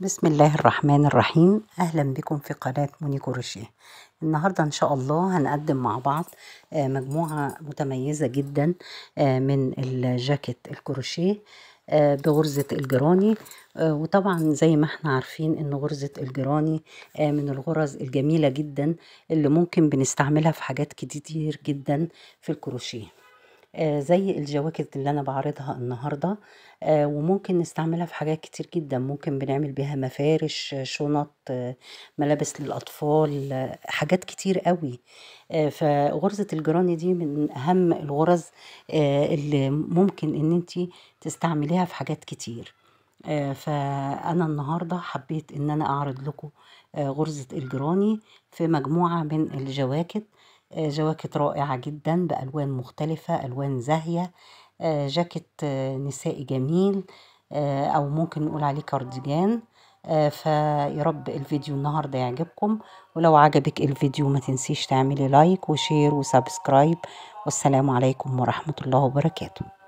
بسم الله الرحمن الرحيم اهلا بكم في قناه موني كروشيه النهارده ان شاء الله هنقدم مع بعض آه، مجموعه متميزه جدا آه، من الجاكيت الكروشيه آه، بغرزة الجراني وطبعا زي ما احنا عارفين ان غرزة الجراني من الغرز الجميلة جدا اللي ممكن بنستعملها في حاجات كتير جدا في الكروشيه آه، زي الجواكت اللي انا بعرضها النهارده آه، وممكن نستعملها في حاجات كتير جدا ممكن بنعمل بيها مفارش شنط آه، ملابس للاطفال حاجات كتير قوي فغرزة الجراني دي من اهم الغرز اللي ممكن ان انت تستعمليها في حاجات كتير فأنا النهاردة حبيت إن أنا أعرض لكم غرزة الجراني في مجموعة من الجواكت آه، جواكت رائعة جدا بألوان مختلفة ألوان زاهية آه، جاكيت آه، نسائي جميل أو ممكن نقول عليه كارديجان فيا رب الفيديو النهاردة يعجبكم ولو عجبك الفيديو ما تنسيش تعملي لايك وشير وسبسكرايب والسلام عليكم ورحمة الله وبركاته